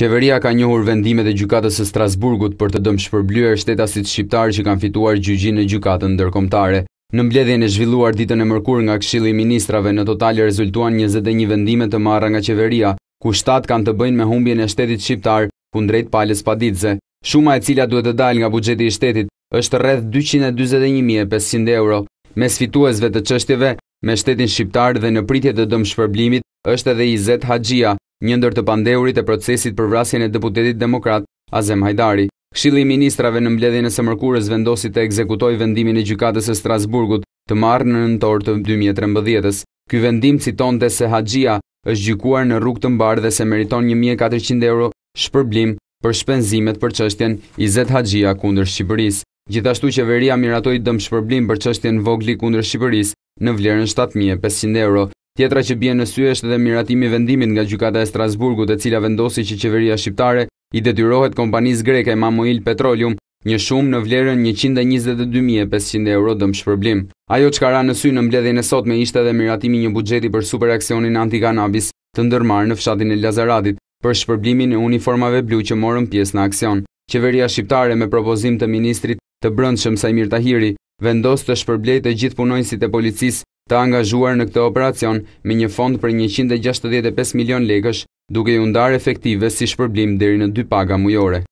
Qeveria ka njohur vendimet e Gjykatës së Strasburgut për të dëmshpërblyer shtetasit shqiptarë që kanë fituar gjygjin në gjykatën ndërkombëtare. Në mbledhjen e zhvilluar ditën e mërkurë nga Këshilli i Ministrave në total rezultuan 21 vendime të marra nga Qeveria, ku 7 kanë të bëjnë me humbjen e shtetit shqiptar kundrejt palës paditëse. Shuma e cila duhet të dalë nga buxheti i shtetit është rreth 241500 euro. Mes fituesve të çështjeve me shtetin shqiptar dhe në pritje të dëmshpërblymimit është edhe Izet Haxhia një ndër të pandehurit e procesit për vrasjen e deputetit demokrat Azem Hajdari. Këshilli i ministrave në mbledhjen e së mërkurës vendosi të ekzekutojë vendimin e gjykatës së Strasburgut të marrë në nëntor të 2013-s. Ky vendim citonte se Haxhia është gjykuar në rrugë të mbarë dhe se meriton 1400 euro shpërblim për shpenzimet për çështjen Izet Haxhia kundër Shqipërisë. Gjithashtu qeveria miratoi dëm shpërblim për çështjen Vogli kundër Shqipërisë në vlerën 7500 euro. Tjetra që bje në sy është dhe miratimi vendimin nga gjukata e Strasburgu e cila vendosi që qeveria shqiptare i detyrohet kompanis greke Mamoil Petroleum një shumë në vlerën 122.500 euro dëmë shpërblim. Ajo që kara në sy në mbledhin e sot me ishte dhe miratimi një bugjeti për super aksionin anti-kanabis të ndërmarë në fshatin e Lazaradit për shpërblimin e uniformave blu që morën pjesë në aksion. Qeveria shqiptare me propozim të ministrit të brëndshëm Saimir Tahiri vendos të shpërblej të gjithë punojnësit e policis të angazhuar në këtë operacion me një fond për 165 milion legësh duke i undar efektive si shpërblim dheri në dy paga mujore.